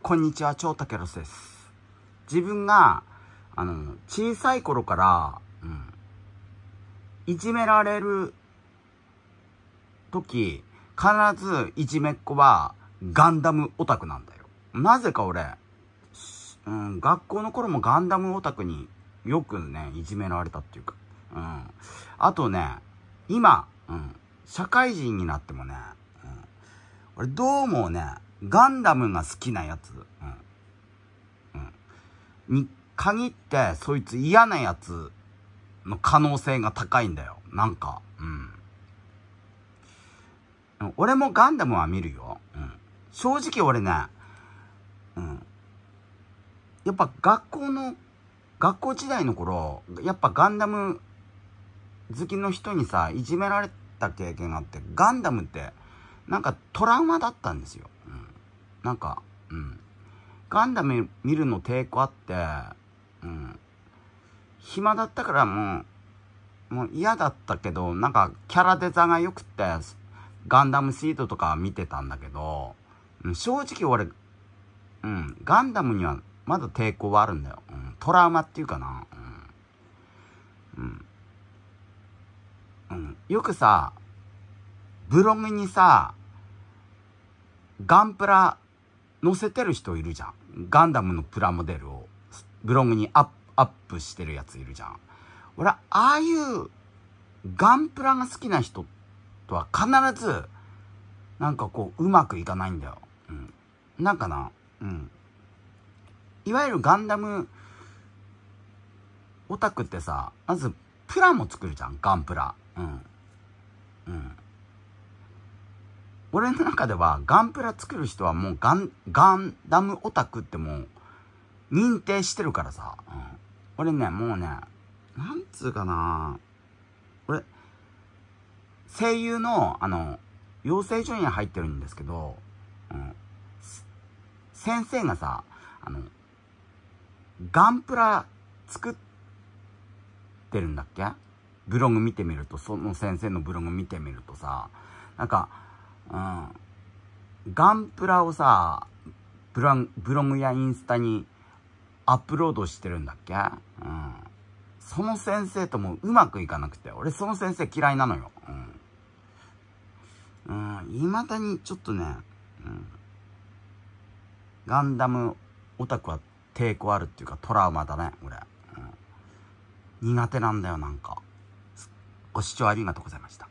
こんにちは、超竹ロスです。自分が、あの、小さい頃から、うん、いじめられる時、必ずいじめっ子はガンダムオタクなんだよ。なぜか俺、うん、学校の頃もガンダムオタクによくね、いじめられたっていうか。うん。あとね、今、うん、社会人になってもね、うん、俺どうもね、ガンダムが好きなやつ、うんうん、に限って、そいつ嫌なやつの可能性が高いんだよ。なんか、うん。俺もガンダムは見るよ。うん、正直俺ね、うん。やっぱ学校の、学校時代の頃、やっぱガンダム好きの人にさ、いじめられた経験があって、ガンダムって、なんかトラウマだったんですよ。なんか、うん。ガンダム見るの抵抗あって、うん。暇だったからもう、もう嫌だったけど、なんかキャラデザが良くて、ガンダムシードとか見てたんだけど、うん、正直俺、うん、ガンダムにはまだ抵抗はあるんだよ。うん、トラウマっていうかな。うん。うん。よくさ、ブログにさ、ガンプラ載せてる人いるじゃん。ガンダムのプラモデルをブログにアップしてるやついるじゃん。俺ああいうガンプラが好きな人とは必ず、なんかこう、うまくいかないんだよ。うん。なんかな、うん。いわゆるガンダムオタクってさ、まずプラも作るじゃん、ガンプラ。うん。俺の中ではガンプラ作る人はもうガン、ガンダムオタクってもう認定してるからさ。うん、俺ね、もうね、なんつうかな俺、声優の、あの、養成所に入ってるんですけど、うん、先生がさ、あの、ガンプラ作ってるんだっけブログ見てみると、その先生のブログ見てみるとさ、なんか、うん。ガンプラをさ、ブラン、ブログやインスタにアップロードしてるんだっけうん。その先生ともうまくいかなくて、俺その先生嫌いなのよ。うん。うん、未だにちょっとね、うん。ガンダムオタクは抵抗あるっていうかトラウマだね、俺。うん、苦手なんだよ、なんか。ご視聴ありがとうございました。